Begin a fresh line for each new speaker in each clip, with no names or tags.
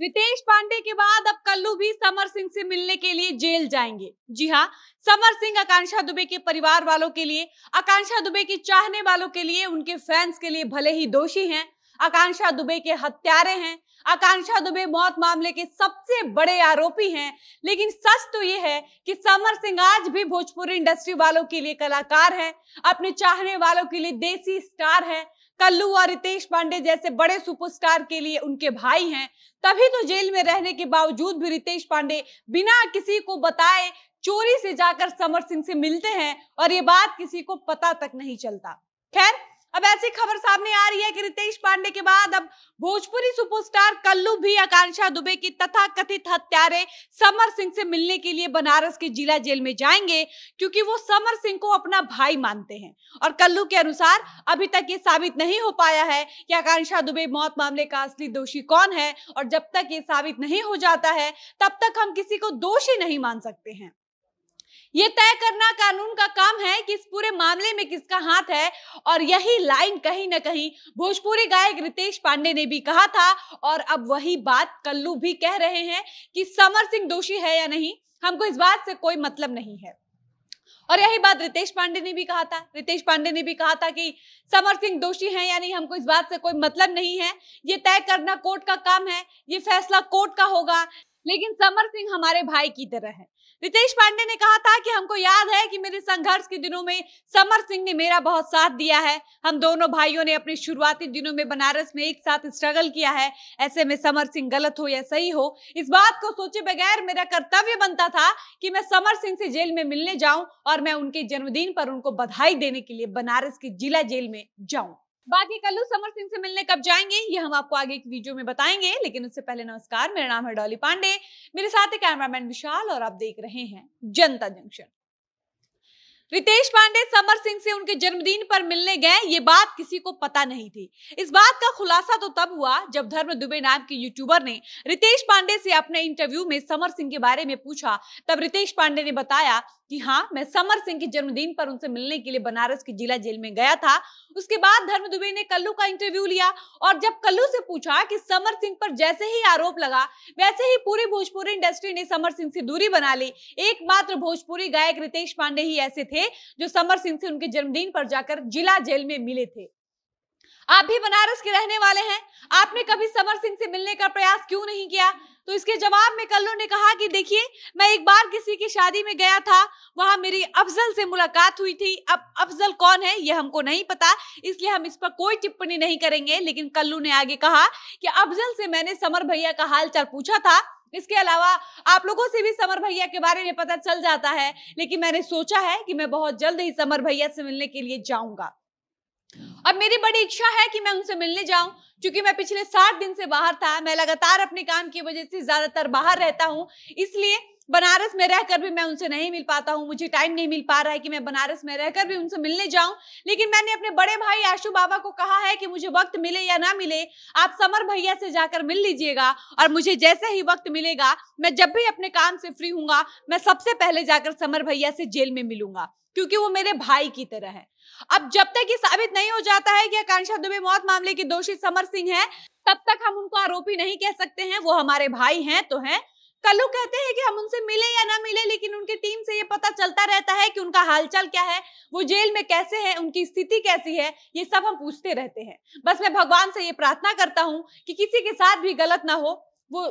रितेश पांडे के बाद अब कल्लू भी समर सिंह से मिलने के लिए जेल जाएंगे जी हाँ समर सिंह आकांक्षा दुबे के परिवार वालों के लिए आकांक्षा दुबे की चाहने वालों के लिए उनके फैंस के लिए भले ही दोषी हैं आकांक्षा दुबे के हत्यारे हैं आकांक्षा दुबे मौत मामले के सबसे बड़े आरोपी हैं लेकिन सच तो ये है कि समर सिंह आज भी भोजपुरी इंडस्ट्री वालों के लिए कलाकार है अपने चाहने वालों के लिए देसी स्टार है कल्लू और रितेश पांडे जैसे बड़े सुपरस्टार के लिए उनके भाई हैं तभी तो जेल में रहने के बावजूद भी रितेश पांडे बिना किसी को बताए चोरी से जाकर समर सिंह से मिलते हैं और ये बात किसी को पता तक नहीं चलता खैर अब ऐसी खबर सामने आ रही है कि रितेश पांडे के बाद अब भोजपुरी सुपरस्टार कल्लू भी आकांक्षा दुबे की तथा कथित हत्यारे समर सिंह से मिलने के लिए बनारस के जिला जेल में जाएंगे क्योंकि वो समर सिंह को अपना भाई मानते हैं और कल्लू के अनुसार अभी तक ये साबित नहीं हो पाया है कि आकांक्षा दुबे मौत मामले का असली दोषी कौन है और जब तक ये साबित नहीं हो जाता है तब तक हम किसी को दोषी नहीं मान सकते हैं ये तय करना कानून का काम है कि इस पूरे मामले में किसका हाथ है और यही लाइन कहीं ना कहीं भोजपुरी गायक रितेश पांडे ने भी कहा था और अब वही बात कल्लू भी कह रहे हैं कि समर सिंह दोषी है या नहीं हमको इस बात से कोई मतलब नहीं है और यही बात रितेश पांडे ने भी कहा था रितेश पांडे ने भी कहा था कि समर सिंह दोषी हैं या नहीं हमको इस बात से कोई मतलब नहीं है ये तय करना कोर्ट का काम है ये फैसला कोर्ट का होगा लेकिन समर सिंह हमारे भाई की तरह है रितेश पांडे ने कहा था कि हमको याद है कि मेरे संघर्ष के दिनों में समर सिंह ने मेरा बहुत साथ दिया है हम दोनों भाइयों ने अपने शुरुआती दिनों में बनारस में एक साथ स्ट्रगल किया है ऐसे में समर सिंह गलत हो या सही हो इस बात को सोचे बगैर मेरा कर्तव्य बनता था कि मैं समर सिंह से जेल में मिलने जाऊं और मैं उनके जन्मदिन पर उनको बधाई देने के लिए बनारस की जिला जेल में जाऊं बाकी कल्लू समर सिंह से मिलने कब जाएंगे ये हम आपको आगे एक वीडियो में बताएंगे लेकिन उससे पहले नमस्कार मेरा नाम है डॉली पांडे मेरे साथ है कैमरामैन विशाल और आप देख रहे हैं जनता जंक्शन रितेश पांडे समर सिंह से उनके जन्मदिन पर मिलने गए ये बात किसी को पता नहीं थी इस बात का खुलासा तो तब हुआ जब धर्म दुबे नाम के यूट्यूबर ने रितेश पांडे से अपने इंटरव्यू में समर सिंह के बारे में पूछा तब रितेश पांडे ने बताया कि हाँ मैं समर सिंह के जन्मदिन पर उनसे मिलने के लिए बनारस की जिला जेल में गया था उसके बाद धर्म दुबे ने कल्लू का इंटरव्यू लिया और जब कल्लू से पूछा कि समर सिंह पर जैसे ही आरोप लगा वैसे ही पूरी भोजपुरी इंडस्ट्री ने समर सिंह से दूरी बना ली एकमात्र भोजपुरी गायक रितेश पांडे ही ऐसे थे जो समर सिंह से उनके जन्मदिन पर जाकर जिला जेल में मिले थे आप भी बनारस के रहने वाले हैं आपने कभी समर सिंह से मिलने का प्रयास क्यों नहीं किया तो इसके जवाब में कल्लू ने कहा कि देखिए मैं एक बार किसी की शादी में गया था वहां मेरी अफजल से मुलाकात हुई थी अब अफजल कौन है ये हमको नहीं पता इसलिए हम इस पर कोई टिप्पणी नहीं करेंगे लेकिन कल्लू ने आगे कहा कि अफजल से मैंने समर भैया का हालचाल पूछा था इसके अलावा आप लोगों से भी समर भैया के बारे में पता चल जाता है लेकिन मैंने सोचा है कि मैं बहुत जल्द ही समर भैया से मिलने के लिए जाऊंगा अब मेरी बड़ी इच्छा है कि मैं उनसे मिलने जाऊं क्योंकि मैं पिछले सात दिन से बाहर था मैं लगातार अपने काम की वजह से ज्यादातर बाहर रहता हूं इसलिए बनारस में रहकर भी मैं उनसे नहीं मिल पाता हूँ मुझे टाइम नहीं मिल पा रहा है कि मैं बनारस में रहकर भी उनसे मिलने जाऊं लेकिन मैंने अपने बड़े भाई आशु बाबा को कहा है कि मुझे वक्त मिले या ना मिले आप समर भैया से जाकर मिल लीजिएगा और मुझे जैसे ही वक्त मिलेगा मैं जब भी अपने काम से फ्री हूँ मैं सबसे पहले जाकर समर भैया से जेल में मिलूंगा क्योंकि वो मेरे भाई की तरह है अब जब तक ये साबित नहीं हो जाता है कि आकांक्षा दुबे मौत मामले के दोषी समर सिंह है तब तक हम उनको आरोपी नहीं कह सकते हैं वो हमारे भाई हैं तो हैं कल्लू कहते हैं कि हम उनसे मिले या ना मिले लेकिन उनकी टीम से ये पता चलता रहता है कि उनका हालचाल क्या है वो जेल में कैसे हैं उनकी स्थिति कैसी है ये सब हम पूछते रहते हैं बस मैं भगवान से ये प्रार्थना करता हूँ कि किसी के साथ भी गलत ना हो वो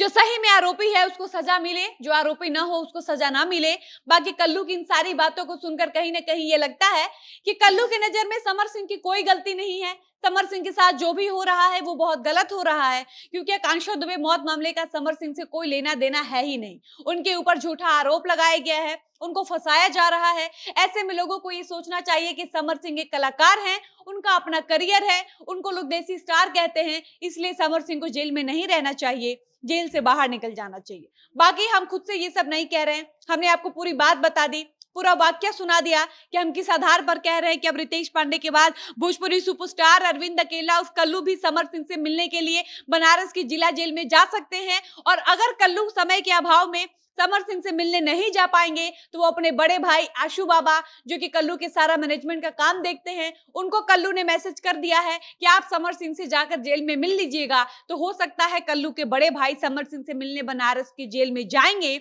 जो सही में आरोपी है उसको सजा मिले जो आरोपी ना हो उसको सजा ना मिले बाकी कल्लू की इन सारी बातों को सुनकर कहीं ना कहीं ये लगता है कि कल्लू की नजर में समर सिंह की कोई गलती नहीं है समर सिंह के साथ जो भी हो रहा है वो बहुत गलत हो रहा है क्योंकि आकांक्षा दुबे मौत मामले का समर सिंह से कोई लेना देना है ही नहीं उनके ऊपर झूठा आरोप लगाया गया है उनको फंसाया जा रहा है ऐसे में लोगों को ये सोचना चाहिए कि समर सिंह एक कलाकार हैं उनका अपना करियर है उनको लोग देसी स्टार कहते हैं इसलिए समर सिंह को जेल में नहीं रहना चाहिए जेल से बाहर निकल जाना चाहिए बाकी हम खुद से ये सब नहीं कह रहे हैं हमने आपको पूरी बात बता दी पूरा वाक्य सुना दिया कि हम किस आधार पर कह रहे हैं कि अब रितेश पांडे के बाद भोजपुरी सुपरस्टार अरविंद अकेला उस कल्लू भी समर सिंह से मिलने के लिए बनारस की जिला जेल में जा सकते हैं और अगर कल्लू समय के अभाव में समर सिंह से मिलने नहीं जा पाएंगे तो वो अपने बड़े भाई आशु बाबा जो कि कल्लू के सारा मैनेजमेंट का काम देखते हैं उनको कल्लू ने मैसेज कर दिया है कि आप समर सिंह से जाकर जेल में मिल लीजिएगा तो हो सकता है कल्लू के बड़े भाई समर सिंह से मिलने बनारस की जेल में जाएंगे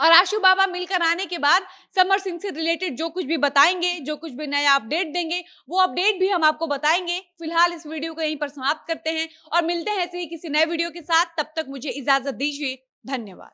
और आशु बाबा मिलकर आने के बाद समर सिंह से रिलेटेड जो कुछ भी बताएंगे जो कुछ भी नया अपडेट देंगे वो अपडेट भी हम आपको बताएंगे फिलहाल इस वीडियो को यहीं पर समाप्त करते हैं और मिलते हैं ऐसे ही किसी नए वीडियो के साथ तब तक मुझे इजाजत दीजिए धन्यवाद